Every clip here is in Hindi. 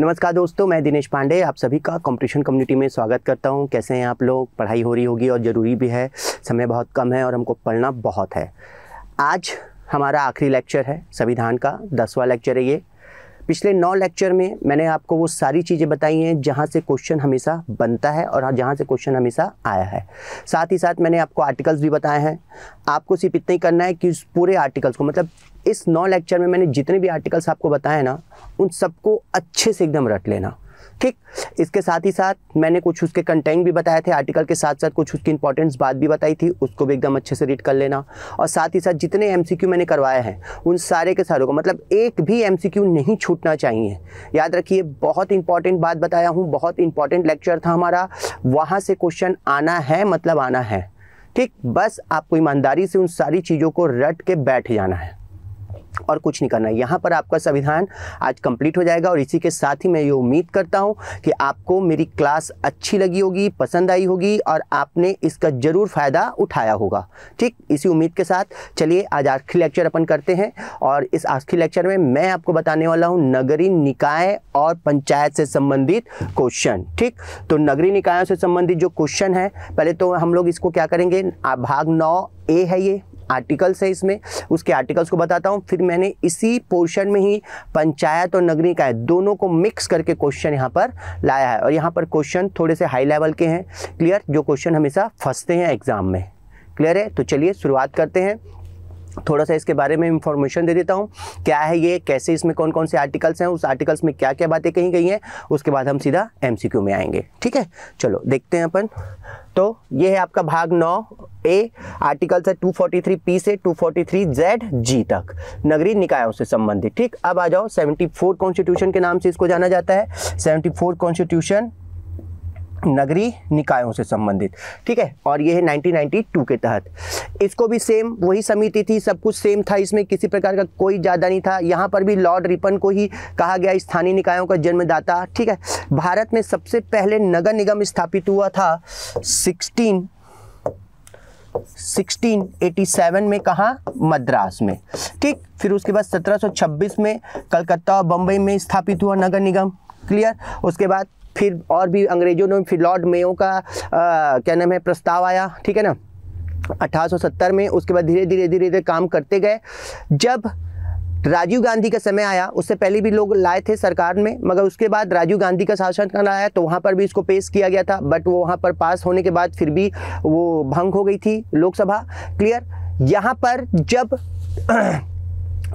नमस्कार दोस्तों मैं दिनेश पांडे आप सभी का कंपटीशन कम्युनिटी में स्वागत करता हूं कैसे हैं आप लोग पढ़ाई हो रही होगी और ज़रूरी भी है समय बहुत कम है और हमको पढ़ना बहुत है आज हमारा आखिरी लेक्चर है संविधान का दसवां लेक्चर है ये पिछले नौ लेक्चर में मैंने आपको वो सारी चीज़ें बताई हैं जहाँ से क्वेश्चन हमेशा बनता है और जहाँ से क्वेश्चन हमेशा आया है साथ ही साथ मैंने आपको आर्टिकल्स भी बताए हैं आपको सिर्फ इतना ही करना है कि उस पूरे आर्टिकल्स को मतलब इस नौ लेक्चर में मैंने जितने भी आर्टिकल्स आपको बताए ना उन सबको अच्छे से एकदम रट लेना ठीक इसके साथ ही साथ मैंने कुछ उसके कंटेंट भी बताए थे आर्टिकल के साथ साथ कुछ उसकी इंपॉर्टेंस बात भी बताई थी उसको भी एकदम अच्छे से रीड कर लेना और साथ ही साथ जितने एम मैंने करवाए हैं उन सारे के सारों को मतलब एक भी एम नहीं छूटना चाहिए याद रखिए बहुत इंपॉर्टेंट बात बताया हूँ बहुत इंपॉर्टेंट लेक्चर था हमारा वहाँ से क्वेश्चन आना है मतलब आना है ठीक बस आपको ईमानदारी से उन सारी चीज़ों को रट के बैठ जाना है और कुछ नहीं करना है यहाँ पर आपका संविधान आज कंप्लीट हो जाएगा और इसी के साथ ही मैं ये उम्मीद करता हूँ कि आपको मेरी क्लास अच्छी लगी होगी पसंद आई होगी और आपने इसका ज़रूर फ़ायदा उठाया होगा ठीक इसी उम्मीद के साथ चलिए आज आखिरी लेक्चर अपन करते हैं और इस आखिरी लेक्चर में मैं आपको बताने वाला हूँ नगरीय निकाय और पंचायत से संबंधित क्वेश्चन ठीक तो नगरीय निकायों से संबंधित जो क्वेश्चन है पहले तो हम लोग इसको क्या करेंगे भाग नौ ए है ये आर्टिकल्स है इसमें उसके आर्टिकल्स को बताता हूँ फिर मैंने इसी पोर्शन में ही पंचायत और नगरी का है दोनों को मिक्स करके क्वेश्चन यहाँ पर लाया है और यहाँ पर क्वेश्चन थोड़े से हाई लेवल के हैं क्लियर जो क्वेश्चन हमेशा फंसते हैं एग्ज़ाम में क्लियर है तो चलिए शुरुआत करते हैं थोड़ा सा इसके बारे में इंफॉर्मेशन दे देता हूँ क्या है ये कैसे इसमें कौन कौन से आर्टिकल्स हैं उस आर्टिकल्स में क्या क्या बातें कही गई हैं उसके बाद हम सीधा एमसीक्यू में आएंगे ठीक है चलो देखते हैं अपन दोस्तों ये है आपका भाग नौ ए आर्टिकल से 243 पी से 243 जेड जी तक नगरीय निकायों से संबंधित ठीक अब आ जाओ 74 कॉन्स्टिट्यूशन के नाम से इसको जाना जाता है 74 कॉन्स्टिट्यूशन नगरीय निकायों से संबंधित ठीक है और ये है 1992 के तहत इसको भी सेम वही समिति थी सब कुछ सेम था इसमें किसी प्रकार का कोई ज़्यादा नहीं था यहाँ पर भी लॉर्ड रिपन को ही कहा गया स्थानीय निकायों का जन्मदाता ठीक है भारत में सबसे पहले नगर निगम स्थापित हुआ था सिक्सटीन 1687 में कहा मद्रास में ठीक फिर उसके बाद सत्रह में कलकत्ता और बम्बई में स्थापित हुआ नगर निगम क्लियर उसके बाद फिर और भी अंग्रेज़ों ने फिर लॉर्ड मेयो का आ, क्या नाम है प्रस्ताव आया ठीक है ना 1870 में उसके बाद धीरे धीरे धीरे धीरे काम करते गए जब राजीव गांधी का समय आया उससे पहले भी लोग लाए थे सरकार में मगर उसके बाद राजीव गांधी का शासनकाल आया तो वहाँ पर भी इसको पेश किया गया था बट वो वहाँ पर पास होने के बाद फिर भी वो भंग हो गई थी लोकसभा क्लियर यहाँ पर जब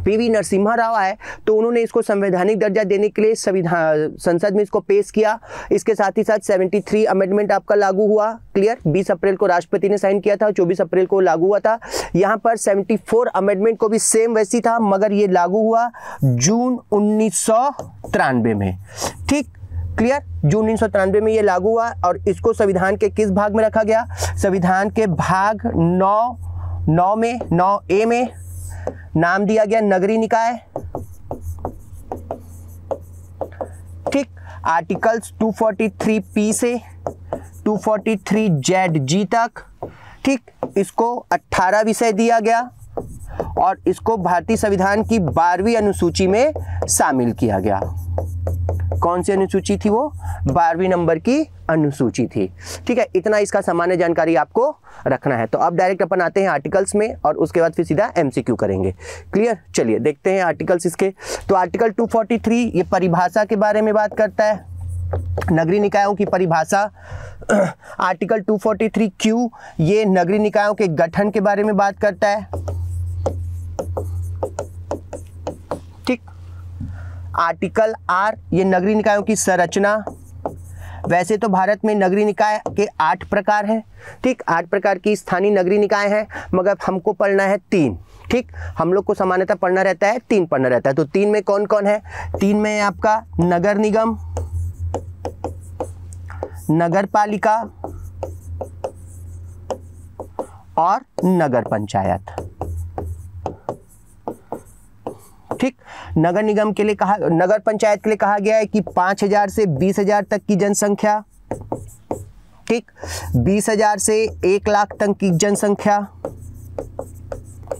पीवी नरसिम्हा राव आए तो उन्होंने इसको संवैधानिक दर्जा देने के लिए संविधान संसद में इसको पेश किया इसके साथ ही साथ 73 अमेंडमेंट आपका लागू हुआ क्लियर 20 अप्रैल को राष्ट्रपति ने साइन किया था 24 अप्रैल को लागू हुआ था यहाँ पर 74 अमेंडमेंट को भी सेम वैसी था मगर ये लागू हुआ जून उन्नीस में ठीक क्लियर जून उन्नीस में ये लागू हुआ और इसको संविधान के किस भाग में रखा गया संविधान के भाग नौ नौ में नौ ए में नाम दिया गया नगरी निकाय ठीक आर्टिकल्स 243 पी से 243 जेड जी तक ठीक इसको 18 विषय दिया गया और इसको भारतीय संविधान की बारहवीं अनुसूची में शामिल किया गया कौन सी अनुसूची थी वो हाँ। बारहवीं नंबर की अनुसूची थी ठीक है इतना इसका सामान्य जानकारी आपको रखना है तो अब डायरेक्ट अपन आते हैं आर्टिकल्स में और उसके बाद फिर सीधा एमसीक्यू करेंगे क्लियर चलिए देखते हैं आर्टिकल्स इसके तो आर्टिकल 243 ये परिभाषा के बारे में बात करता है नगरी निकायों की परिभाषा आर्टिकल 243 क्यू ये नगरी निकायों के गठन के बारे में बात करता है आर्टिकल आर ये नगरीय निकायों की संरचना वैसे तो भारत में नगरीय निकाय के आठ प्रकार हैं ठीक आठ प्रकार की स्थानीय नगरीय निकाय हैं मगर हमको पढ़ना है तीन ठीक हम लोग को सामान्यतः पढ़ना रहता है तीन पढ़ना रहता है तो तीन में कौन कौन है तीन में आपका नगर निगम नगर पालिका और नगर पंचायत ठीक नगर निगम के लिए कहा नगर पंचायत के लिए कहा गया है कि पांच हज़ार से बीस हज़ार तक की जनसंख्या ठीक बीस हज़ार से एक लाख तक की जनसंख्या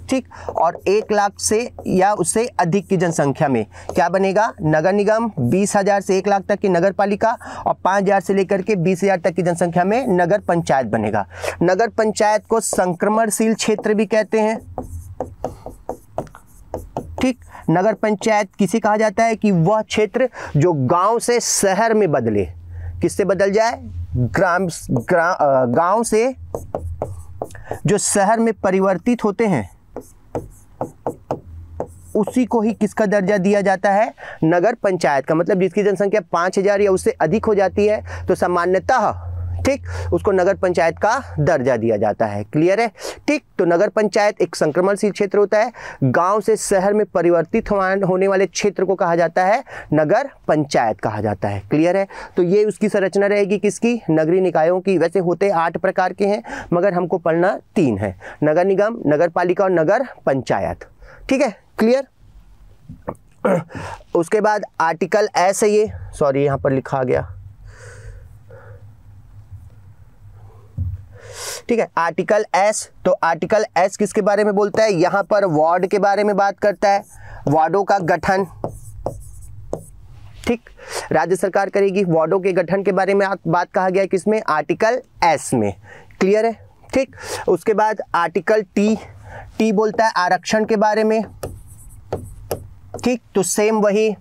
ठीक और एक लाख से या उससे अधिक की जनसंख्या में क्या बनेगा नगर निगम बीस हज़ार से एक लाख तक की नगर पालिका और पांच हज़ार से लेकर के बीस हज़ार तक की जनसंख्या में नगर पंचायत बनेगा नगर पंचायत को संक्रमणशील क्षेत्र भी कहते हैं ठीक नगर पंचायत किसे कहा जाता है कि वह क्षेत्र जो गांव से शहर में बदले किससे बदल जाए ग्राम गांव से जो शहर में परिवर्तित होते हैं उसी को ही किसका दर्जा दिया जाता है नगर पंचायत का मतलब जिसकी जनसंख्या पाँच हज़ार या उससे अधिक हो जाती है तो सामान्यतः ठीक उसको नगर पंचायत का दर्जा दिया जाता है क्लियर है ठीक तो नगर पंचायत एक संक्रमणशील क्षेत्र होता है गांव से शहर में परिवर्तित होने वाले क्षेत्र को कहा जाता है नगर पंचायत कहा जाता है क्लियर है तो ये उसकी संरचना रहेगी किसकी नगरीय निकायों की वैसे होते आठ प्रकार के हैं मगर हमको पढ़ना तीन है नगर निगम नगर पालिका और नगर पंचायत ठीक है क्लियर उसके बाद आर्टिकल ऐसे ये सॉरी यहाँ पर लिखा गया ठीक है आर्टिकल एस तो आर्टिकल एस किसके बारे में बोलता है यहां पर वार्ड के बारे में बात करता है वार्डो का गठन ठीक राज्य सरकार करेगी वार्डो के गठन के बारे में बात कहा गया किसमें आर्टिकल एस में क्लियर है ठीक उसके बाद आर्टिकल टी टी बोलता है आरक्षण के बारे में ठीक तो सेम वही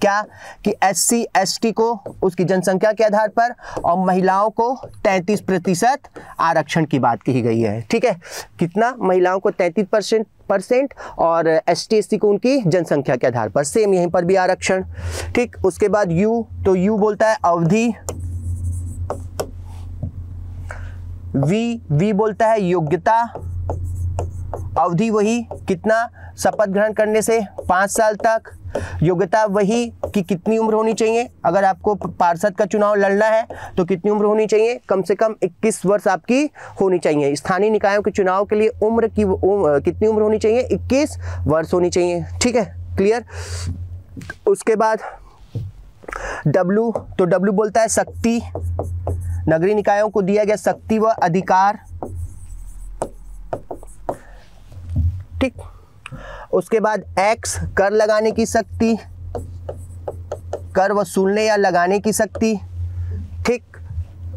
क्या कि एस सी एस टी को उसकी जनसंख्या के आधार पर और महिलाओं को 33 प्रतिशत आरक्षण की बात कही गई है ठीक है कितना महिलाओं को 33 परसेंट परसेंट और एस टी एस सी को उनकी जनसंख्या के आधार पर सेम यहीं पर भी आरक्षण ठीक उसके बाद यू तो यू बोलता है अवधि वी वी बोलता है योग्यता अवधि वही कितना शपथ ग्रहण करने से पांच साल तक योग्यता वही कि कितनी उम्र होनी चाहिए अगर आपको पार्षद का चुनाव लड़ना है तो कितनी उम्र होनी चाहिए कम से कम 21 वर्ष आपकी होनी चाहिए स्थानीय निकायों के चुनाव के लिए उम्र की उम्र, कितनी उम्र होनी चाहिए 21 वर्ष होनी चाहिए ठीक है क्लियर उसके बाद डब्लू तो डब्लू बोलता है शक्ति नगरीय निकायों को दिया गया शक्ति व अधिकार ठीक उसके बाद एक्स कर लगाने की शक्ति कर वसूलने या लगाने की शक्ति ठीक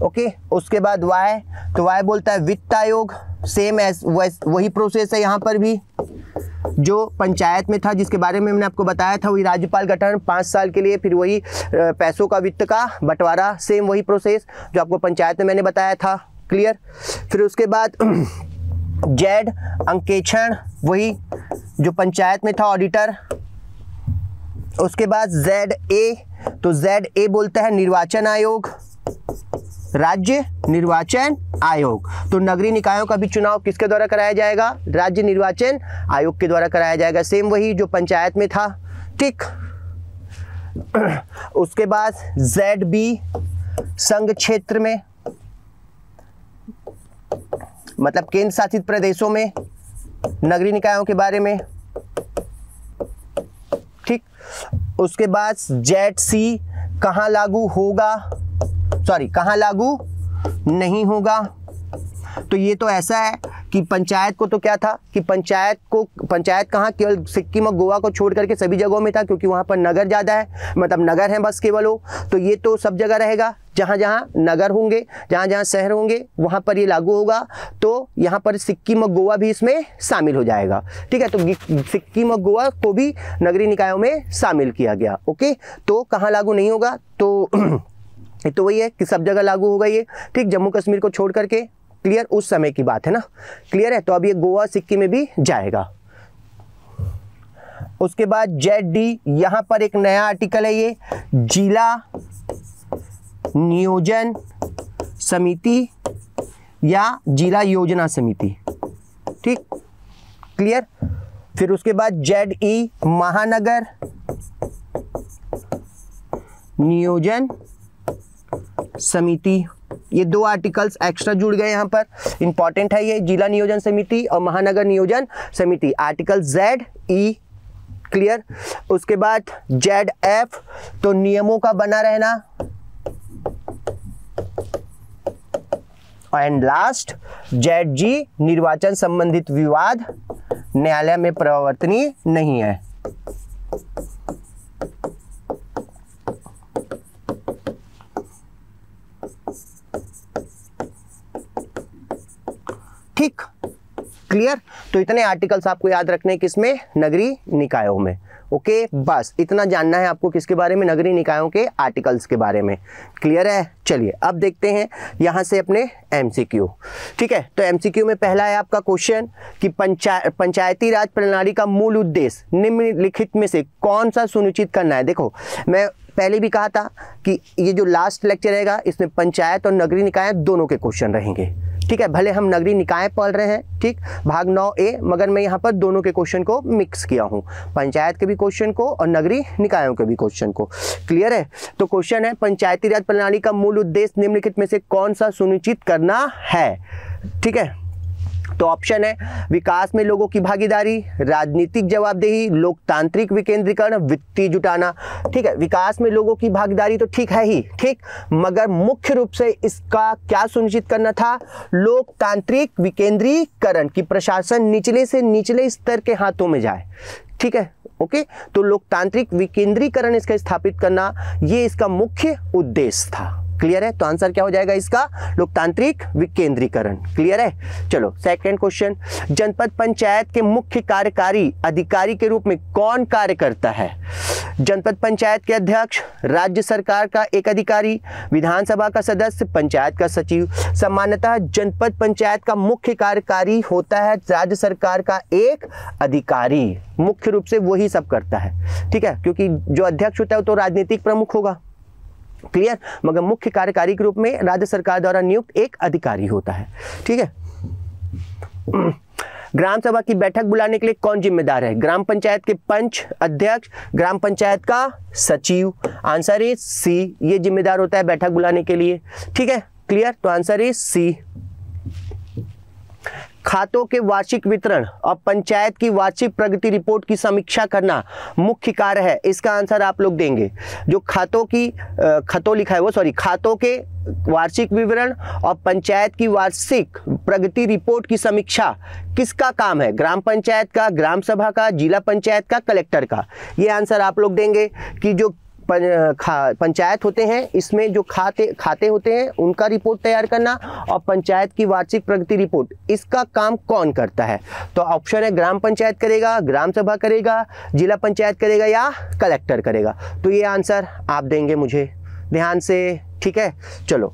ओके उसके बाद वाई तो वाई बोलता है वित्त आयोग सेम एज वही प्रोसेस है यहाँ पर भी जो पंचायत में था जिसके बारे में मैंने आपको बताया था वही राज्यपाल गठन पाँच साल के लिए फिर वही पैसों का वित्त का बंटवारा सेम वही प्रोसेस जो आपको पंचायत में मैंने बताया था क्लियर फिर उसके बाद जेड अंकेक्षण वही जो पंचायत में था ऑडिटर उसके बाद जेड ए तो जेड ए बोलता है निर्वाचन आयोग राज्य निर्वाचन आयोग तो नगरीय निकायों का भी चुनाव किसके द्वारा कराया जाएगा राज्य निर्वाचन आयोग के द्वारा कराया जाएगा सेम वही जो पंचायत में था ठीक उसके बाद जेड बी संघ क्षेत्र में मतलब केंद्र शासित प्रदेशों में नगरीय निकायों के बारे में ठीक उसके बाद जेट सी कहां लागू होगा सॉरी कहां लागू नहीं होगा तो ये तो ऐसा है कि पंचायत को तो क्या था कि पंचायत को पंचायत कहाँ केवल सिक्किम और गोवा को छोड़ करके सभी जगहों में था क्योंकि वहाँ पर नगर ज़्यादा है मतलब नगर हैं बस केवल वो तो ये तो सब जगह रहेगा जहाँ जहाँ नगर होंगे जहाँ जहाँ शहर होंगे वहाँ पर ये लागू होगा तो यहाँ पर सिक्किम और गोवा भी इसमें शामिल हो जाएगा ठीक है तो सिक्किम और गोवा को भी नगरीय निकायों में शामिल किया गया ओके तो कहाँ लागू नहीं होगा तो तो वही है कि सब जगह लागू होगा ये ठीक जम्मू कश्मीर को छोड़ करके क्लियर उस समय की बात है ना क्लियर है तो अब ये गोवा सिक्किम में भी जाएगा उसके बाद जेड डी यहां पर एक नया आर्टिकल है ये जिला नियोजन समिति या जिला योजना समिति ठीक क्लियर फिर उसके बाद जेड ई महानगर नियोजन समिति ये दो आर्टिकल्स एक्स्ट्रा जुड़ गए यहाँ पर इंपॉर्टेंट है ये जिला नियोजन समिति और महानगर नियोजन समिति आर्टिकल जेड ई क्लियर उसके बाद जेड एफ तो नियमों का बना रहना एंड लास्ट जेड जी निर्वाचन संबंधित विवाद न्यायालय में प्रवर्तनी नहीं है ठीक क्लियर तो इतने आर्टिकल्स आपको याद रखने हैं किसमें नगरी निकायों में ओके बस इतना जानना है आपको किसके बारे में नगरी निकायों के आर्टिकल्स के बारे में क्लियर है चलिए अब देखते हैं यहाँ से अपने एमसीक्यू ठीक है तो एमसीक्यू में पहला है आपका क्वेश्चन कि पंचाय पंचायती राज प्रणाली का मूल उद्देश्य निम्नलिखित में से कौन सा सुनिश्चित करना है देखो मैं पहले भी कहा था कि ये जो लास्ट लेक्चर रहेगा इसमें पंचायत और नगरीय निकाय दोनों के क्वेश्चन रहेंगे ठीक है भले हम नगरीय निकाय पढ़ रहे हैं ठीक भाग नौ ए मगर मैं यहाँ पर दोनों के क्वेश्चन को मिक्स किया हूँ पंचायत के भी क्वेश्चन को और नगरीय निकायों के भी क्वेश्चन को क्लियर है तो क्वेश्चन है पंचायती राज प्रणाली का मूल उद्देश्य निम्नलिखित में से कौन सा सुनिश्चित करना है ठीक है तो ऑप्शन है विकास में लोगों की भागीदारी राजनीतिक जवाबदेही लोकतांत्रिक विकेंद्रीकरण वित्तीय जुटाना ठीक है विकास में लोगों की भागीदारी तो ठीक है ही ठीक मगर मुख्य रूप से इसका क्या सुनिश्चित करना था लोकतांत्रिक विकेंद्रीकरण की प्रशासन निचले से निचले स्तर के हाथों में जाए ठीक है ओके तो लोकतांत्रिक विकेंद्रीकरण इसका स्थापित करना ये इसका मुख्य उद्देश्य था क्लियर है तो आंसर क्या हो जाएगा इसका लोकतांत्रिक विकेंद्रीकरण क्लियर है चलो सेकंड क्वेश्चन जनपद पंचायत के मुख्य कार्यकारी अधिकारी के रूप में कौन कार्य करता है जनपद पंचायत के अध्यक्ष राज्य सरकार का एक अधिकारी विधानसभा का सदस्य पंचायत का सचिव सामान्यतः जनपद पंचायत का मुख्य कार्यकारी होता है राज्य सरकार का एक अधिकारी मुख्य रूप से वही सब करता है ठीक है क्योंकि जो अध्यक्ष होता है वो तो राजनीतिक प्रमुख होगा क्लियर मगर मुख्य कार्यकारी के रूप में राज्य सरकार द्वारा नियुक्त एक अधिकारी होता है ठीक है ग्राम सभा की बैठक बुलाने के लिए कौन जिम्मेदार है ग्राम पंचायत के पंच अध्यक्ष ग्राम पंचायत का सचिव आंसर इज सी ये जिम्मेदार होता है बैठक बुलाने के लिए ठीक है क्लियर तो आंसर इज सी खातों के वार्षिक वितरण और पंचायत की वार्षिक प्रगति रिपोर्ट की समीक्षा करना मुख्य कार्य है इसका आंसर आप लोग देंगे जो खातों की खतों लिखा है वो सॉरी खातों के वार्षिक विवरण और पंचायत की वार्षिक प्रगति रिपोर्ट की समीक्षा किसका काम है ग्राम पंचायत का ग्राम सभा का जिला पंचायत का कलेक्टर का ये आंसर आप लोग देंगे कि जो पंचायत होते हैं इसमें जो खाते खाते होते हैं उनका रिपोर्ट तैयार करना और पंचायत की वार्षिक प्रगति रिपोर्ट इसका काम कौन करता है तो ऑप्शन है ग्राम पंचायत करेगा ग्राम सभा करेगा जिला पंचायत करेगा या कलेक्टर करेगा तो ये आंसर आप देंगे मुझे ध्यान से ठीक है चलो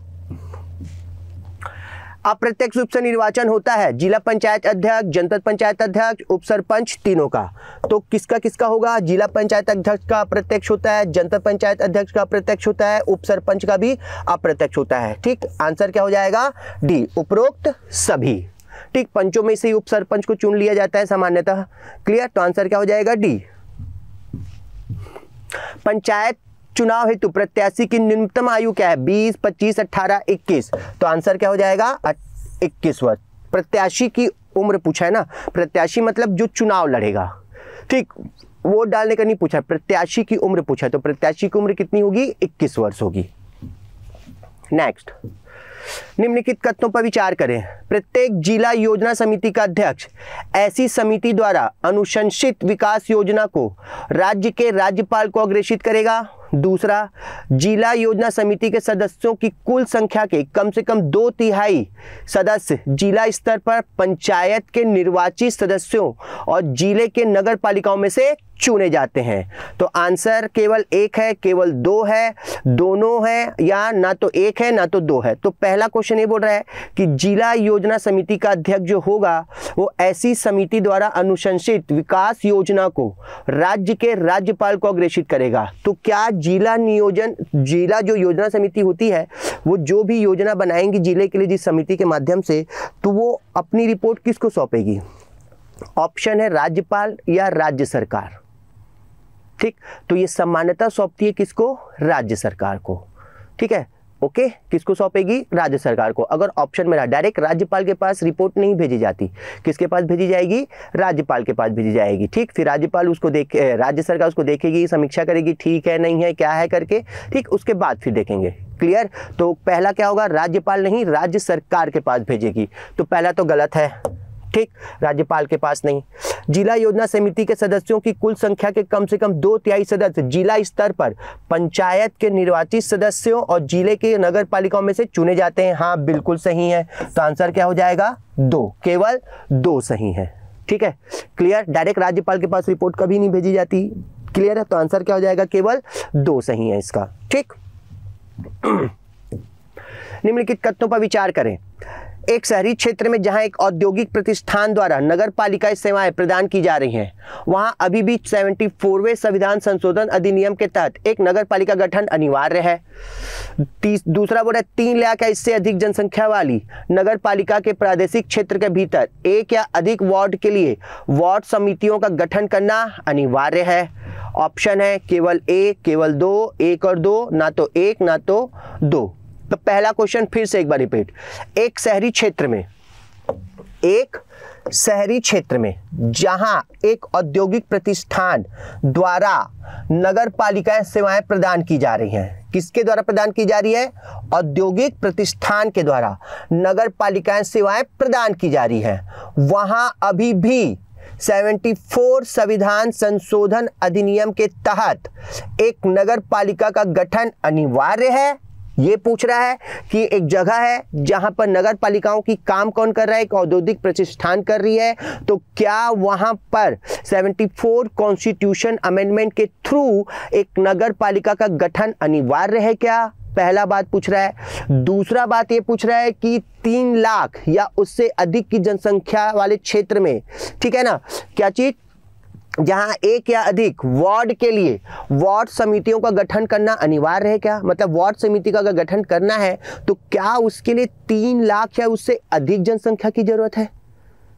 अप्रत्यक्ष रूप से निर्वाचन होता है जिला पंचायत अध्यक्ष जनपद पंचायत अध्यक्ष उप सरपंच तीनों का तो किसका किसका होगा जिला पंचायत अध्यक्ष का अप्रत्यक्ष होता है जनपद पंचायत अध्यक्ष का अप्रत्यक्ष होता है उप सरपंच का भी अप्रत्यक्ष होता है ठीक आंसर क्या हो जाएगा डी उपरोक्त सभी ठीक पंचों में से ही उप सरपंच को चुन लिया जाता है सामान्यतः क्लियर तो आंसर क्या हो जाएगा डी पंचायत चुनाव हेतु प्रत्याशी की न्यूनतम आयु क्या है बीस पच्चीस अट्ठारह इक्कीस तो आंसर क्या हो जाएगा इक्कीस वर्ष प्रत्याशी की उम्र पूछा है ना प्रत्याशी मतलब जो चुनाव लड़ेगा ठीक वोट डालने का नहीं पूछा प्रत्याशी की उम्र पूछा तो प्रत्याशी की उम्र कितनी होगी इक्कीस वर्ष होगी नेक्स्ट निम्नलिखित कथनों पर विचार करें प्रत्येक जिला योजना समिति का अध्यक्ष ऐसी समिति द्वारा अनुशंसित विकास योजना को राज्य के राज्यपाल को अग्रेषित करेगा दूसरा जिला योजना समिति के सदस्यों की कुल संख्या के कम से कम दो तिहाई सदस्य जिला स्तर पर पंचायत के निर्वाचित सदस्यों और जिले के नगर पालिकाओं में से चुने जाते हैं तो आंसर केवल एक है केवल दो है दोनों है या ना तो एक है ना तो दो है तो पहला क्वेश्चन ये बोल रहा है कि जिला योजना समिति का अध्यक्ष जो होगा वो ऐसी समिति द्वारा अनुशंसित विकास योजना को राज्य के राज्यपाल को अग्रेषित करेगा तो क्या जिला नियोजन जिला जो योजना समिति होती है वो जो भी योजना बनाएंगी जिले के लिए जिस समिति के माध्यम से तो वो अपनी रिपोर्ट किसको सौंपेगी ऑप्शन है राज्यपाल या राज्य सरकार ठीक तो ये सामान्यता सौंपती है किसको राज्य सरकार को ठीक है ओके किसको सौंपेगी राज्य सरकार को अगर ऑप्शन में रहा डायरेक्ट राज्यपाल के पास रिपोर्ट नहीं भेजी जाती किसके पास भेजी जाएगी राज्यपाल के पास भेजी जाएगी ठीक फिर राज्यपाल उसको देख राज्य सरकार उसको देखेगी समीक्षा करेगी ठीक है नहीं है क्या है करके ठीक उसके बाद फिर देखेंगे क्लियर तो पहला क्या होगा राज्यपाल नहीं राज्य सरकार के पास भेजेगी तो पहला तो गलत है ठीक राज्यपाल के पास नहीं जिला योजना समिति के सदस्यों की कुल संख्या के कम से कम दो तिहाई सदस्य जिला स्तर पर पंचायत के निर्वाचित सदस्यों और जिले के नगर पालिकाओं में से चुने जाते हैं हाँ बिल्कुल सही है तो आंसर क्या हो जाएगा दो केवल दो सही है ठीक है क्लियर डायरेक्ट राज्यपाल के पास रिपोर्ट कभी नहीं भेजी जाती क्लियर है तो आंसर क्या हो जाएगा केवल दो सही है इसका ठीक निम्नलिखित कथनों पर विचार करें एक शहरी क्षेत्र में जहां एक औद्योगिक प्रतिष्ठान द्वारा नगर पालिका सेवाएं प्रदान की जा रही हैं वहां अभी भी सेवेंटी फोरवे संविधान संशोधन अधिनियम के तहत एक नगर पालिका गठन अनिवार्य है दूसरा बोर्ड है तीन लाख या इससे अधिक जनसंख्या वाली नगर पालिका के प्रादेशिक क्षेत्र के भीतर एक या अधिक वार्ड के लिए वार्ड समितियों का गठन करना अनिवार्य है ऑप्शन है केवल एक केवल दो एक और दो ना तो एक ना तो दो तो पहला क्वेश्चन फिर से एक बार रिपीट एक शहरी क्षेत्र में एक शहरी क्षेत्र में जहां एक औद्योगिक प्रतिष्ठान द्वारा नगर पालिकाएं सेवाएं प्रदान की जा रही हैं किसके द्वारा प्रदान की जा रही है औद्योगिक प्रतिष्ठान के द्वारा नगर पालिकाएं सेवाएं प्रदान की जा रही हैं वहां अभी भी 74 संविधान संशोधन अधिनियम के तहत एक नगर पालिका का गठन अनिवार्य है ये पूछ रहा है कि एक जगह है जहां पर नगर पालिकाओं की काम कौन कर रहा है एक औद्योगिक प्रतिष्ठान कर रही है तो क्या वहां पर 74 कॉन्स्टिट्यूशन अमेंडमेंट के थ्रू एक नगर पालिका का गठन अनिवार्य है क्या पहला बात पूछ रहा है दूसरा बात ये पूछ रहा है कि तीन लाख या उससे अधिक की जनसंख्या वाले क्षेत्र में ठीक है ना क्या चीज जहां एक या अधिक वार्ड के लिए वार्ड समितियों का गठन करना अनिवार्य है क्या मतलब वार्ड समिति का अगर गठन करना है तो क्या उसके लिए तीन लाख या उससे अधिक जनसंख्या की जरूरत है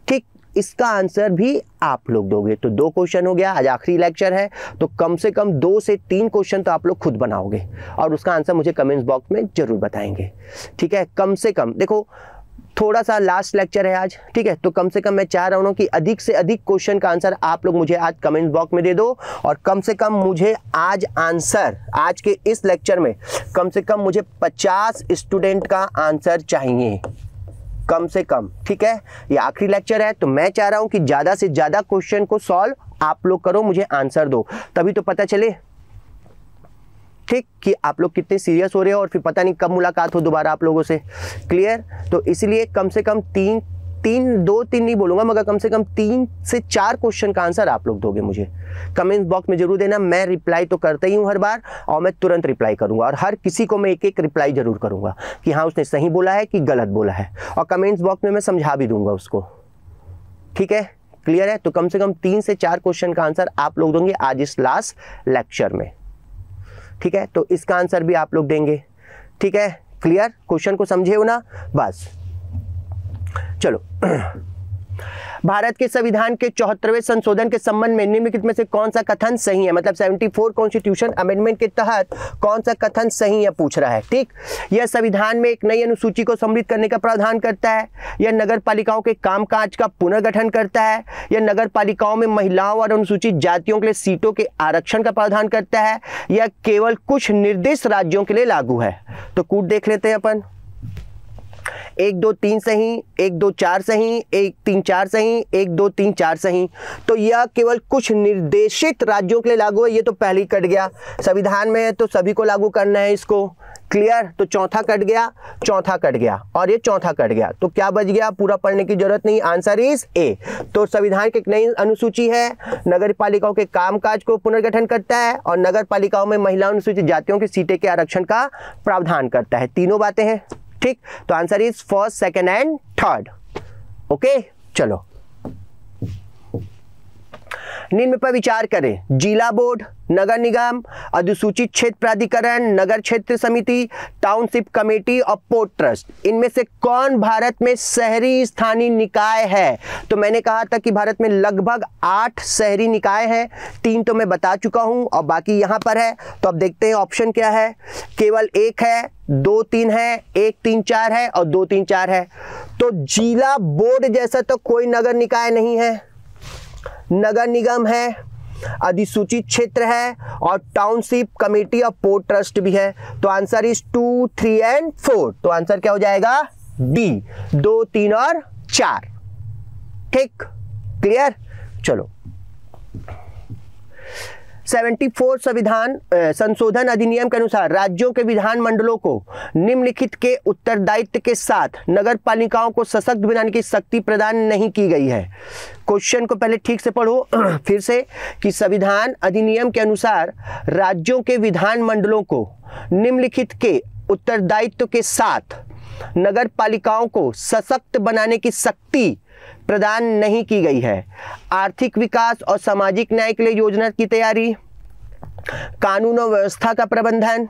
ठीक इसका आंसर भी आप लोग दोगे तो दो क्वेश्चन हो गया आज आखिरी लेक्चर है तो कम से कम दो से तीन क्वेश्चन तो आप लोग खुद बनाओगे और उसका आंसर मुझे कमेंट्स बॉक्स में जरूर बताएंगे ठीक है कम से कम देखो थोड़ा सा लास्ट लेक्चर है आज ठीक है तो कम से कम मैं चाह रहा हूँ कि अधिक से अधिक क्वेश्चन का आंसर आप लोग मुझे आज कमेंट बॉक्स में दे दो और कम से कम मुझे आज आंसर आज के इस लेक्चर में कम से कम मुझे 50 स्टूडेंट का आंसर चाहिए कम से कम ठीक है ये आखिरी लेक्चर है तो मैं चाह रहा हूँ कि ज़्यादा से ज़्यादा क्वेश्चन को सॉल्व आप लोग करो मुझे आंसर दो तभी तो पता चले ठीक कि आप लोग कितने सीरियस हो रहे हो और फिर पता नहीं कब मुलाकात हो दोबारा आप लोगों से क्लियर तो इसलिए कम से कम तीन तीन दो तीन नहीं बोलूंगा मगर कम से कम तीन से चार क्वेश्चन का आंसर आप लोग दोगे मुझे कमेंट बॉक्स में जरूर देना मैं रिप्लाई तो करता ही हूँ हर बार और मैं तुरंत रिप्लाई करूंगा और हर किसी को मैं एक एक रिप्लाई जरूर करूंगा कि हाँ उसने सही बोला है कि गलत बोला है और कमेंट्स बॉक्स में मैं समझा भी दूंगा उसको ठीक है क्लियर है तो कम से कम तीन से चार क्वेश्चन का आंसर आप लोग दोगे आज इस लास्ट लेक्चर में ठीक है तो इसका आंसर भी आप लोग देंगे ठीक है क्लियर क्वेश्चन को समझे हो ना बस चलो भारत के संविधान के चौहत्तरवें संशोधन के संबंध में निम्नलिखित में से कौन सा कथन सही है मतलब 74 कॉन्स्टिट्यूशन अमेंडमेंट के तहत कौन सा कथन सही है पूछ रहा है ठीक यह संविधान में एक नई अनुसूची को सम्मिलित करने का प्रावधान करता है यह नगर पालिकाओं के कामकाज का पुनर्गठन करता है यह नगर पालिकाओं में महिलाओं और अनुसूचित जातियों के लिए सीटों के आरक्षण का प्रावधान करता है यह केवल कुछ निर्दिष्ट राज्यों के लिए लागू है तो कूट देख लेते हैं अपन एक दो तीन सही एक दो चार सही एक तीन चार सही एक दो तीन चार सही तो यह केवल कुछ निर्देशित राज्यों के लिए लागू है ये तो पहले ही कट गया संविधान में है तो सभी को लागू करना है इसको क्लियर तो चौथा कट गया चौथा कट गया और ये चौथा कट गया तो क्या बच गया पूरा पढ़ने की जरूरत नहीं आंसर इज ए तो संविधान की एक नई अनुसूची है नगर पालिकाओं के कामकाज को पुनर्गठन करता है और नगर पालिकाओं में महिला अनुसूचित जातियों की सीटें के आरक्षण का प्रावधान करता है तीनों बातें हैं ठीक तो answer is first second and third okay चलो निम्न पर विचार करें जिला बोर्ड नगर निगम अधिसूचित क्षेत्र प्राधिकरण नगर क्षेत्र समिति टाउनशिप कमेटी और पोर्ट ट्रस्ट इनमें से कौन भारत में शहरी स्थानीय निकाय है तो मैंने कहा था कि भारत में लगभग आठ शहरी निकाय हैं तीन तो मैं बता चुका हूं और बाकी यहां पर है तो अब देखते हैं ऑप्शन क्या है केवल एक है दो तीन है एक तीन चार है और दो तीन चार है तो जिला बोर्ड जैसा तो कोई नगर निकाय नहीं है नगर निगम है अधिसूचित क्षेत्र है और township committee of port trust भी है तो answer is two three and four तो आंसर क्या हो जाएगा डी दो तीन और चार ठीक क्लियर चलो सेवेंटी फोर संविधान संशोधन अधिनियम के अनुसार राज्यों के विधान मंडलों को निम्नलिखित के उत्तरदायित्व के साथ नगर पालिकाओं को सशक्त बनाने की शक्ति प्रदान नहीं की गई है क्वेश्चन को पहले ठीक से पढ़ो फिर से कि संविधान अधिनियम के अनुसार राज्यों के विधान मंडलों को निम्नलिखित के उत्तरदायित्व के साथ नगर पालिकाओं को सशक्त बनाने की शक्ति प्रदान नहीं की गई है आर्थिक विकास और सामाजिक न्याय के लिए योजना की तैयारी कानून और व्यवस्था का प्रबंधन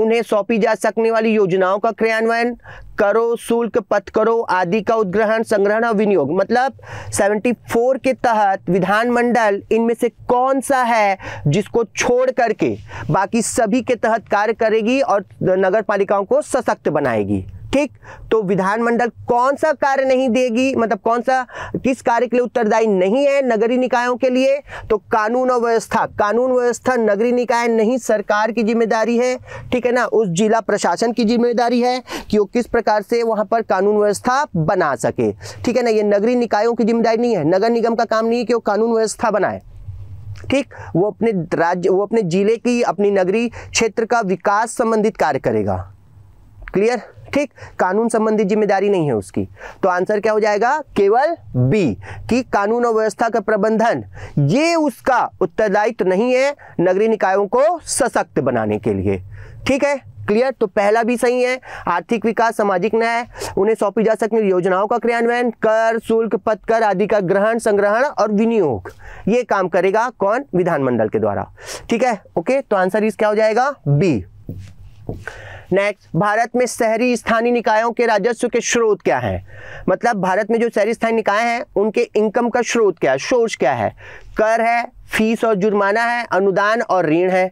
उन्हें सौंपी जा सकने वाली योजनाओं का क्रियान्वयन करो शुल्क पथकरो आदि का उद्ग्रहण संग्रहण और विनियोग मतलब 74 के तहत विधानमंडल इनमें से कौन सा है जिसको छोड़ करके बाकी सभी के तहत कार्य करेगी और नगर पालिकाओं को सशक्त बनाएगी ठीक तो विधानमंडल कौन सा कार्य नहीं देगी मतलब कौन सा किस कार्य के लिए उत्तरदायी नहीं है नगरीय निकायों के लिए तो कानून और व्यवस्था कानून व्यवस्था नगरीय निकाय नहीं सरकार की जिम्मेदारी है ठीक है ना उस जिला प्रशासन की जिम्मेदारी है कि वो किस प्रकार से वहां पर कानून व्यवस्था बना सके ठीक है ना ये नगरीय निकायों की जिम्मेदारी नहीं है नगर निगम का काम नहीं है कि वो कानून व्यवस्था बनाए ठीक वो अपने राज्य वो अपने जिले की अपनी नगरी क्षेत्र का विकास संबंधित कार्य करेगा क्लियर ठीक कानून संबंधी जिम्मेदारी नहीं है उसकी तो आंसर क्या हो जाएगा केवल बी कि कानून और व्यवस्था का प्रबंधन ये उसका उत्तरदायित्व नहीं है नगरीय निकायों को सशक्त बनाने के लिए ठीक है क्लियर तो पहला भी सही है आर्थिक विकास सामाजिक न्याय उन्हें सौंपी जा सकती योजनाओं का क्रियान्वयन कर शुल्क पथकर आदि का ग्रहण संग्रहण और विनियोग ये काम करेगा कौन विधानमंडल के द्वारा ठीक है ओके तो आंसर इस क्या हो जाएगा बी नेक्स्ट भारत में शहरी स्थानीय निकायों के राजस्व के स्रोत क्या हैं मतलब भारत में जो शहरी स्थानीय निकाय हैं उनके इनकम का स्रोत क्या है सोर्स क्या है कर है फीस और जुर्माना है अनुदान और ऋण है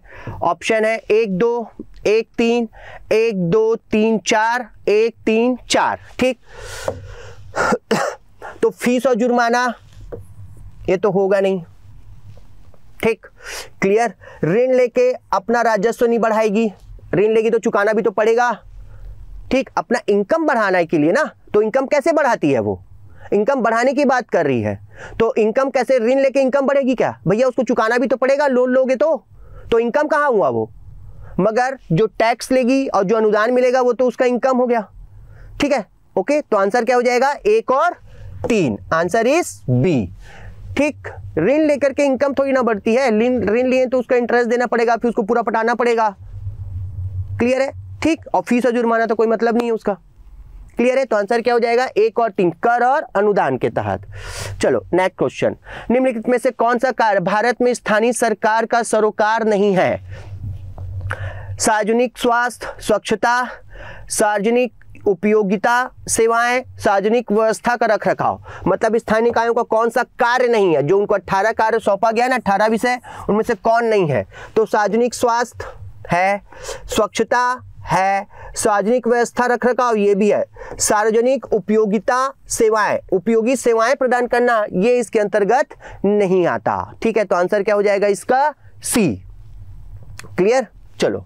ऑप्शन है एक दो एक तीन एक दो तीन चार एक तीन चार ठीक तो फीस और जुर्माना ये तो होगा नहीं ठीक क्लियर ऋण लेके अपना राजस्व नहीं बढ़ाएगी ऋण लेगी तो चुकाना भी तो पड़ेगा ठीक अपना इनकम बढ़ाने के लिए ना तो इनकम कैसे बढ़ाती है वो इनकम बढ़ाने की बात कर रही है तो इनकम कैसे ऋण लेके इनकम बढ़ेगी क्या भैया उसको चुकाना भी तो पड़ेगा लोन लोगे तो तो इनकम कहाँ हुआ वो मगर जो टैक्स लेगी और जो अनुदान मिलेगा वो तो उसका इनकम हो गया ठीक है ओके तो आंसर क्या हो जाएगा एक और तीन आंसर इज बी ठीक ऋण लेकर के इनकम थोड़ी ना बढ़ती है ऋण लिए तो उसका इंटरेस्ट देना पड़ेगा फिर उसको पूरा पटाना पड़ेगा क्लियर है ठीक और फीस और जुर्माना तो कोई मतलब नहीं है उसका क्लियर है तो आंसर क्या हो जाएगा एक और तीन कर और अनुदान के तहत चलो नेक्स्ट क्वेश्चन निम्नलिखित में से कौन सा कार्य भारत में स्थानीय सरकार का सरोकार नहीं है सार्वजनिक स्वास्थ्य स्वच्छता सार्वजनिक उपयोगिता सेवाएं सार्वजनिक व्यवस्था का रख रखाव मतलब स्थानीय इकायों का कौन सा कार्य नहीं है जो उनको अट्ठारह कार्य सौंपा गया ना अट्ठारह विषय उनमें से कौन नहीं है तो सार्वजनिक स्वास्थ्य है स्वच्छता है सार्वजनिक व्यवस्था रख रखाव ये भी है सार्वजनिक उपयोगिता सेवाएं उपयोगी सेवाएं प्रदान करना ये इसके अंतर्गत नहीं आता ठीक है तो आंसर क्या हो जाएगा इसका सी क्लियर चलो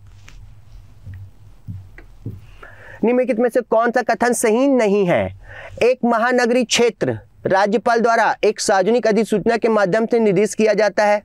निम्नलिखित में से कौन सा कथन सही नहीं है एक महानगरी क्षेत्र राज्यपाल द्वारा एक सार्वजनिक अधिसूचना के माध्यम से निर्देश किया जाता है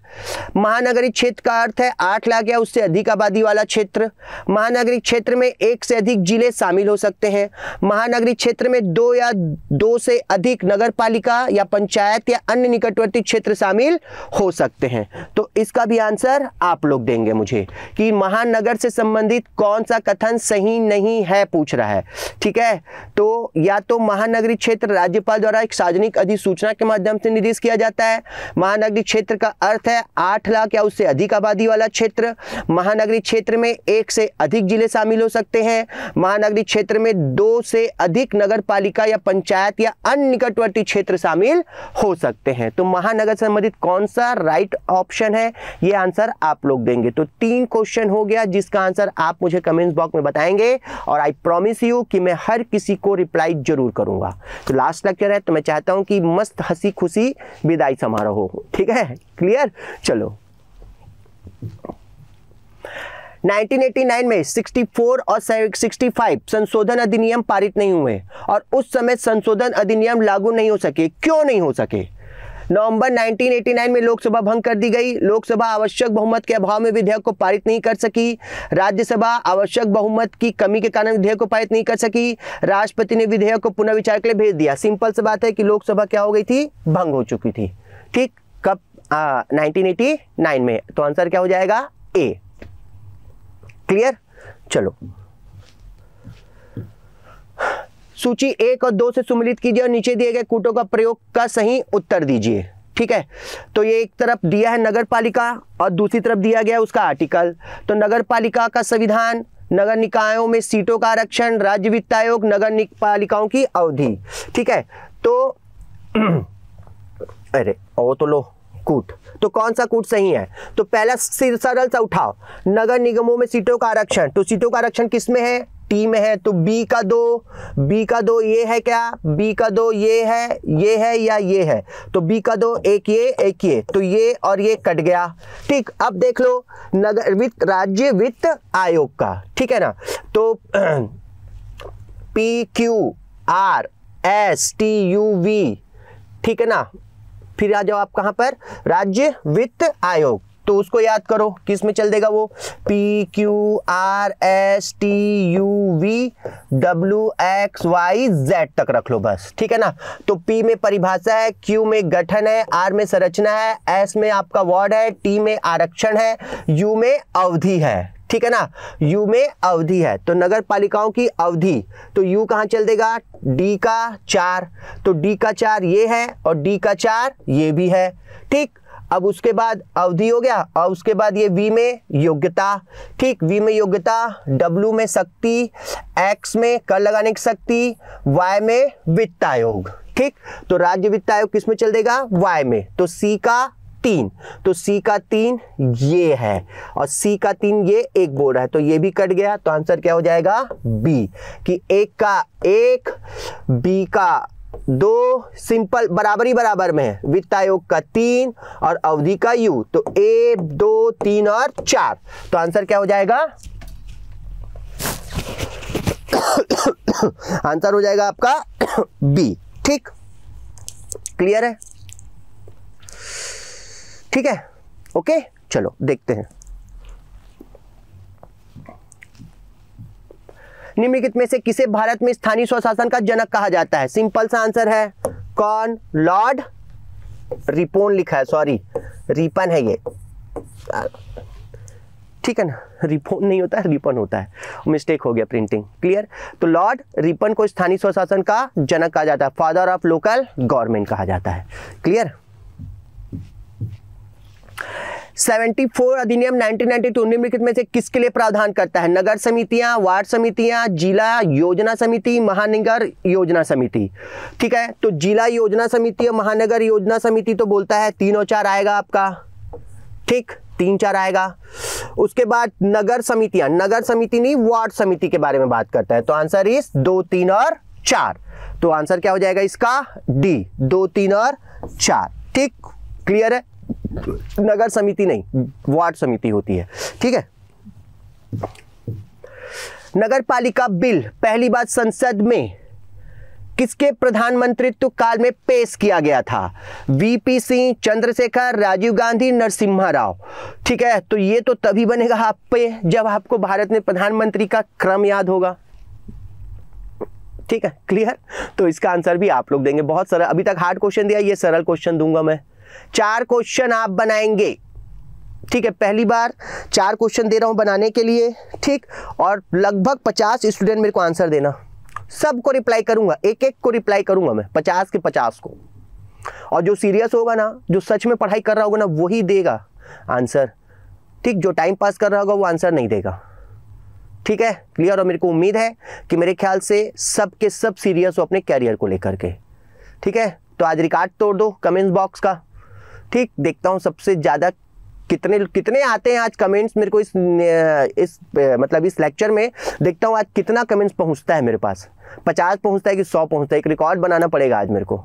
महानगरीय क्षेत्र का अर्थ है आठ लाख या उससे अधिक आबादी वाला क्षेत्र महानगरीय क्षेत्र में एक से अधिक जिले शामिल हो सकते हैं महानगरीय क्षेत्र में दो या दो से अधिक नगर पालिका या पंचायत या अन्य निकटवर्ती क्षेत्र शामिल हो सकते हैं तो इसका भी आंसर आप लोग देंगे मुझे कि महानगर से संबंधित कौन सा कथन सही नहीं है पूछ रहा है ठीक है तो या तो महानगरीय क्षेत्र राज्यपाल द्वारा एक सार्वजनिक प्रशासनिक अधिसूचना के माध्यम से निर्देश किया जाता है महानगरी क्षेत्र का अर्थ है आठ लाख या उससे अधिक आबादी वाला क्षेत्र महानगरी क्षेत्र में एक से अधिक जिले शामिल हो सकते हैं महानगरी क्षेत्र में दो से अधिक नगर पालिका या पंचायत या अन्य निकटवर्ती क्षेत्र शामिल हो सकते हैं तो महानगर संबंधित कौन सा राइट ऑप्शन है ये आंसर आप लोग देंगे तो तीन क्वेश्चन हो गया जिसका आंसर आप मुझे कमेंट बॉक्स में बताएंगे और आई प्रॉमिस यू कि मैं हर किसी को रिप्लाई जरूर करूंगा तो लास्ट लेक्चर है तो मैं चाहता हूं हूँ की मस्त हंसी खुशी विदाई समारोह ठीक है क्लियर चलो 1989 में 64 और 65 संशोधन अधिनियम पारित नहीं हुए और उस समय संशोधन अधिनियम लागू नहीं हो सके क्यों नहीं हो सके नवंबर 1989 में लोकसभा भंग कर दी गई लोकसभा आवश्यक बहुमत के अभाव में विधेयक को पारित नहीं कर सकी राज्यसभा आवश्यक बहुमत की कमी के कारण विधेयक को पारित नहीं कर सकी राष्ट्रपति ने विधेयक को पुनर्विचार के लिए भेज दिया सिंपल से बात है कि लोकसभा क्या हो गई थी भंग हो चुकी थी ठीक कब नाइनटीन में तो आंसर क्या हो जाएगा ए क्लियर चलो सूची एक और दो से सुमिलित कीजिए और नीचे दिए गए कूटों का प्रयोग का सही उत्तर दीजिए ठीक है तो ये एक तरफ दिया है नगर पालिका और दूसरी तरफ दिया गया उसका आर्टिकल तो नगर पालिका का संविधान नगर निकायों में सीटों का आरक्षण राज्य वित्त आयोग नगर पालिकाओं की अवधि ठीक है तो अरे ओ तो लो कूट तो कौन सा कूट सही है तो पहला सरल सा उठाओ नगर निगमों में सीटों का आरक्षण तो सीटों का आरक्षण किस में है टी में है तो बी का दो बी का दो ये है क्या बी का दो ये है ये है या ये है तो बी का दो एक ये एक ये तो ये और ये कट गया ठीक अब देख लो नगर वित्त राज्य वित्त आयोग का ठीक है ना तो P Q R S T U V ठीक है ना फिर आ जाओ आप कहाँ पर राज्य वित्त आयोग तो उसको याद करो किस में चल देगा वो P Q R S T U V W X Y Z तक रख लो बस ठीक है ना तो पी में परिभाषा है क्यू में गठन है आर में संरचना है एस में आपका वार्ड है टी में आरक्षण है यू में अवधि है ठीक है ना यू में अवधि है तो नगर पालिकाओं की अवधि तो यू कहां चल देगा डी का चार तो डी का चार ये है और डी का चार ये भी है ठीक अब उसके बाद अवधि हो गया और उसके बाद ये वी में योग्यता ठीक वी में योग्यता डब्ल्यू में शक्ति एक्स में कर लगाने की शक्ति वाई में वित्त आयोग ठीक तो राज्य वित्त आयोग किस में चल देगा वाई में तो सी का तीन तो सी का तीन ये है और सी का तीन ये एक बोर्ड है तो ये भी कट गया तो आंसर क्या हो जाएगा बी कि एक का एक बी का दो सिंपल बराबरी बराबर में है वित्त आयोग का तीन और अवधि का यू तो ए दो तीन और चार तो आंसर क्या हो जाएगा आंसर हो जाएगा आपका बी ठीक क्लियर है ठीक है ओके चलो देखते हैं निम्नलिखित में से किसे भारत में स्थानीय स्वशासन का जनक कहा जाता है सिंपल सा आंसर है कौन लॉर्ड रिपोन लिखा है सॉरी रिपन है ये ठीक है ना रिपोन नहीं होता है रिपन होता है मिस्टेक हो गया प्रिंटिंग क्लियर तो लॉर्ड रिपन को स्थानीय स्वशासन का जनक कहा जाता है फादर ऑफ लोकल गवर्नमेंट कहा जाता है क्लियर 74 अधिनियम 1992 निम्नलिखित में से किसके लिए प्रावधान करता है नगर समितियां वार्ड समितियां जिला योजना समिति महानगर योजना समिति ठीक है तो जिला योजना समिति और महानगर योजना समिति तो बोलता है तीन और चार आएगा आपका ठीक तीन चार आएगा उसके बाद नगर समितियां नगर समिति नहीं वार्ड समिति के बारे में बात करता है तो आंसर इस दो तीन और चार तो आंसर क्या हो जाएगा इसका डी दो तीन और चार ठीक क्लियर है नगर समिति नहीं हम्म। वार्ड समिति होती है ठीक है नगर पालिका बिल पहली बार संसद में किसके प्रधानमंत्रित्व काल में पेश किया गया था वीपी सिंह चंद्रशेखर राजीव गांधी नरसिम्हा राव ठीक है तो ये तो तभी बनेगा आप पे जब आपको भारत में प्रधानमंत्री का क्रम याद होगा ठीक है क्लियर तो इसका आंसर भी आप लोग देंगे बहुत सरल अभी तक हार्ड क्वेश्चन दिया ये सरल क्वेश्चन दूंगा मैं चार क्वेश्चन आप बनाएंगे ठीक है पहली बार चार क्वेश्चन दे रहा हूं बनाने के लिए ठीक और लगभग पचास स्टूडेंट मेरे को आंसर देना सबको रिप्लाई करूंगा एक एक को रिप्लाई करूंगा मैं पचास के पचास को और जो सीरियस होगा ना जो सच में पढ़ाई कर रहा होगा ना वही देगा आंसर ठीक जो टाइम पास कर रहा होगा वो आंसर नहीं देगा ठीक है क्लियर और मेरे को उम्मीद है कि मेरे ख्याल से सब के सब सीरियस हो अपने कैरियर को लेकर के ठीक है तो आज रिकॉर्ड तोड़ दो कमेंट्स बॉक्स का ठीक देखता हूँ सबसे ज़्यादा कितने कितने आते हैं आज कमेंट्स मेरे को इस इस मतलब इस लेक्चर में देखता हूँ आज कितना कमेंट्स पहुँचता है मेरे पास पचास पहुँचता है कि सौ पहुँचता है एक रिकॉर्ड बनाना पड़ेगा आज मेरे को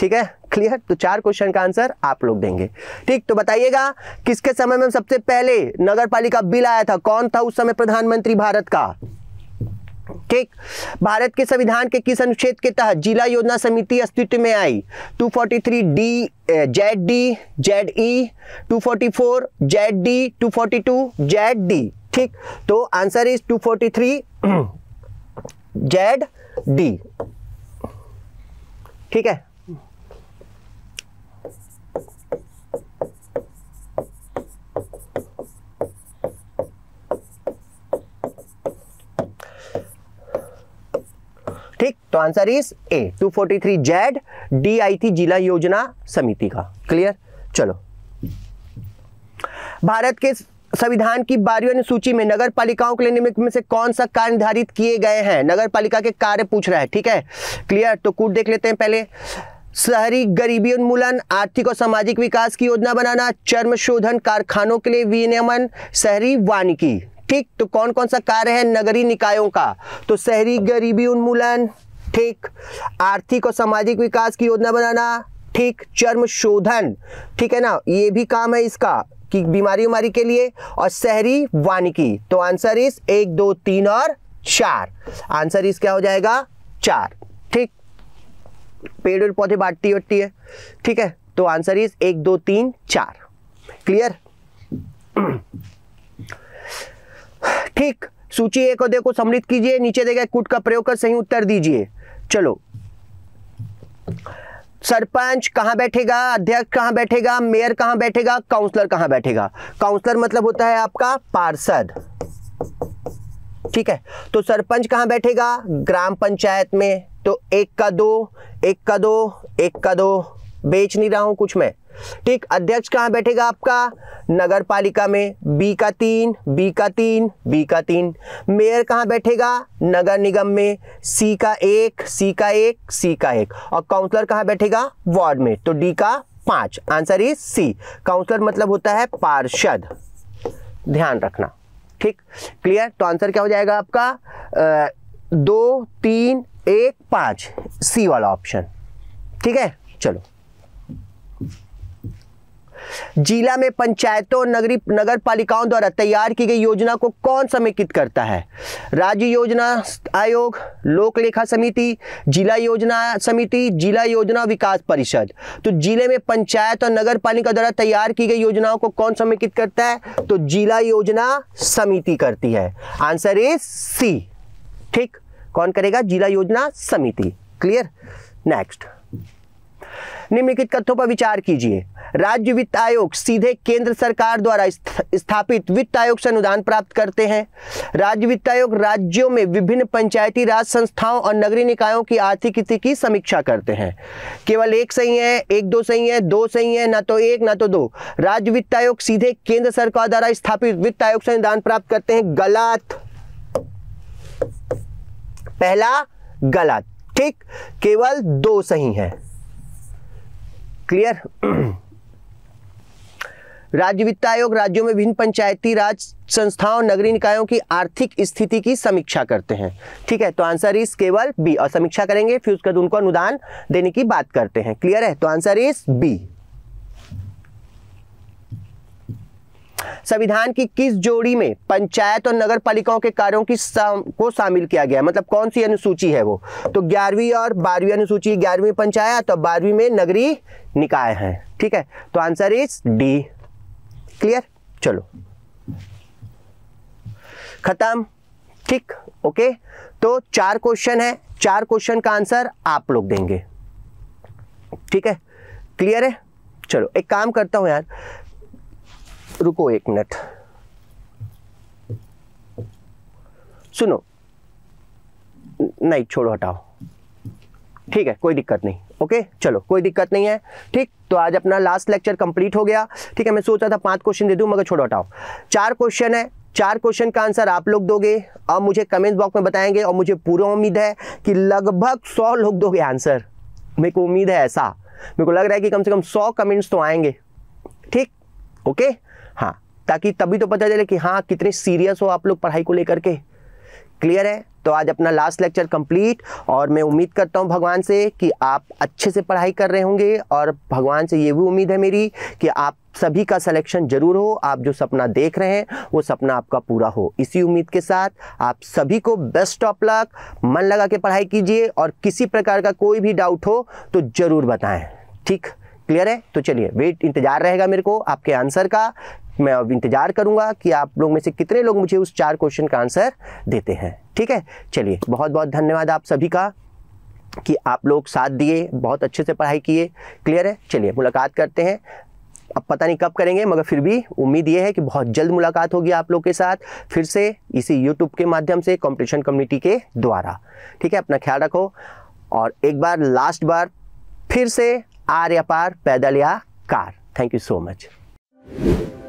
ठीक है क्लियर तो चार क्वेश्चन का आंसर आप लोग देंगे ठीक तो बताइएगा किसके समय में सबसे पहले नगर पालिका बिल आया था कौन था उस समय प्रधानमंत्री भारत का ठीक भारत के संविधान के किस अनुच्छेद के तहत जिला योजना समिति अस्तित्व में आई 243 D Z D Z E to Z D e, to Z D ठीक तो आंसर इज 243 जेड डी ठीक है ठीक तो answer is A 243 Z D आई थी जिला योजना समिति का क्लियर चलो भारत के संविधान की बारहवीं अनुसूची में नगर पालिकाओं के लिए निम्न में से कौन सा कार्य निर्धारित किए गए हैं नगर पालिका के कार्य पूछ रहा है ठीक है क्लियर तो कूट देख लेते हैं पहले शहरी गरीबी उन्मूलन आर्थिक और सामाजिक विकास की योजना बनाना चर्म शोधन कारखानों के लिए विनियमन शहरी वानिकी ठीक तो कौन कौन सा कार्य है नगरीय निकायों का तो शहरी गरीबी उन्मूलन ठीक आर्थिक और सामाजिक विकास की योजना बनाना ठीक चर्म शोधन ठीक है ना ये भी काम है इसका कि बीमारी उमारी के लिए और शहरी वानिकी तो आंसर इस एक दो तीन और चार आंसर इस क्या हो जाएगा चार ठीक पेड़ और पौधे बांटती होती है ठीक है तो आंसर इस एक दो तीन चार क्लियर ठीक सूची ए को देखो सम्मिलित कीजिए नीचे देगा कुट का प्रयोग कर सही उत्तर दीजिए चलो सरपंच कहां बैठेगा अध्यक्ष कहां बैठेगा मेयर कहां बैठेगा काउंसलर कहां बैठेगा काउंसलर मतलब होता है आपका पार्षद ठीक है तो सरपंच कहां बैठेगा ग्राम पंचायत में तो एक का दो एक का दो एक का दो बेच नहीं रहा हूं कुछ मैं ठीक अध्यक्ष कहाँ बैठेगा आपका नगर पालिका में बी का तीन बी का तीन बी का तीन मेयर कहाँ बैठेगा नगर निगम में सी का एक सी का एक सी का एक और काउंसलर कहाँ बैठेगा वार्ड में तो डी का पांच आंसर इज सी काउंसलर मतलब होता है पार्षद ध्यान रखना ठीक क्लियर तो आंसर क्या हो जाएगा आपका आ, दो तीन एक पांच सी वाला ऑप्शन ठीक है चलो जिला में पंचायतों नगरी नगर पालिकाओं द्वारा तैयार की गई योजना को कौन समेकित करता है राज्य योजना आयोग लोक लेखा समिति जिला योजना समिति जिला योजना विकास परिषद तो जिले में पंचायत और नगर पालिका द्वारा तैयार की गई योजनाओं को कौन समेकित करता है तो जिला योजना समिति करती है आंसर इज सी ठीक कौन करेगा जिला योजना समिति क्लियर नेक्स्ट निम्नलिखित तथ्यों पर विचार कीजिए राज्य वित्त आयोग सीधे केंद्र सरकार द्वारा स्थापित वित्त आयोग से अनुदान प्राप्त करते हैं राज्य वित्त आयोग राज्यों में विभिन्न पंचायती राज संस्थाओं और नगरीय निकायों की आर्थिक स्थिति की समीक्षा करते हैं केवल एक सही है एक दो सही है दो सही है ना तो एक ना तो दो राज्य वित्त आयोग सीधे केंद्र सरकार द्वारा स्थापित वित्त आयोग से अनुदान प्राप्त करते हैं गलत पहला गलत ठीक केवल दो सही है क्लियर राज्य वित्त आयोग राज्यों में विभिन्न पंचायती राज संस्थाओं नगरीय निकायों की आर्थिक स्थिति की समीक्षा करते हैं ठीक है तो आंसर इज केवल बी और समीक्षा करेंगे फिर उसके बाद उनको अनुदान देने की बात करते हैं क्लियर है तो आंसर इज बी संविधान की किस जोड़ी में पंचायत और नगर पालिकाओं के कार्यों की साम, को शामिल किया गया मतलब कौन सी अनुसूची है वो तो ग्यारहवीं और बारहवीं अनुसूची ग्यारहवीं पंचायत और बारहवीं में नगरीय निकाय हैं ठीक है तो आंसर इज डी क्लियर चलो खत्म ठीक ओके तो चार क्वेश्चन है चार क्वेश्चन का आंसर आप लोग देंगे ठीक है क्लियर है चलो एक काम करता हूं यार रुको एक मिनट सुनो नहीं छोड़ो हटाओ ठीक है कोई दिक्कत नहीं ओके चलो कोई दिक्कत नहीं है ठीक तो आज अपना लास्ट लेक्चर कंप्लीट हो गया ठीक है मैं सोच रहा था पांच क्वेश्चन दे दूं मगर छोड़ो हटाओ चार क्वेश्चन है चार क्वेश्चन का आंसर आप लोग दोगे और मुझे कमेंट बॉक्स में बताएंगे और मुझे पूरा उम्मीद है कि लगभग सौ लोग दोगे आंसर मेरे को उम्मीद है ऐसा मेरे को लग रहा है कि कम से कम सौ कमेंट्स तो आएंगे ठीक ओके हाँ ताकि तभी तो पता चले कि हाँ कितने सीरियस हो आप लोग पढ़ाई को लेकर के क्लियर है तो आज अपना लास्ट लेक्चर कंप्लीट और मैं उम्मीद करता हूँ भगवान से कि आप अच्छे से पढ़ाई कर रहे होंगे और भगवान से ये भी उम्मीद है मेरी कि आप सभी का सिलेक्शन जरूर हो आप जो सपना देख रहे हैं वो सपना आपका पूरा हो इसी उम्मीद के साथ आप सभी को बेस्ट ऑफ लक मन लगा के पढ़ाई कीजिए और किसी प्रकार का कोई भी डाउट हो तो ज़रूर बताएँ ठीक क्लियर है तो चलिए वेट इंतजार रहेगा मेरे को आपके आंसर का मैं अब इंतजार करूंगा कि आप लोग में से कितने लोग मुझे उस चार क्वेश्चन का आंसर देते हैं ठीक है चलिए बहुत बहुत धन्यवाद आप सभी का कि आप लोग साथ दिए बहुत अच्छे से पढ़ाई किए क्लियर है चलिए मुलाकात करते हैं अब पता नहीं कब करेंगे मगर फिर भी उम्मीद ये है कि बहुत जल्द मुलाकात होगी आप लोग के साथ फिर से इसी YouTube के माध्यम से कंपटीशन कम्युनिटी के द्वारा ठीक है अपना ख्याल रखो और एक बार लास्ट बार फिर से आर या पार पैदल या car thank you so much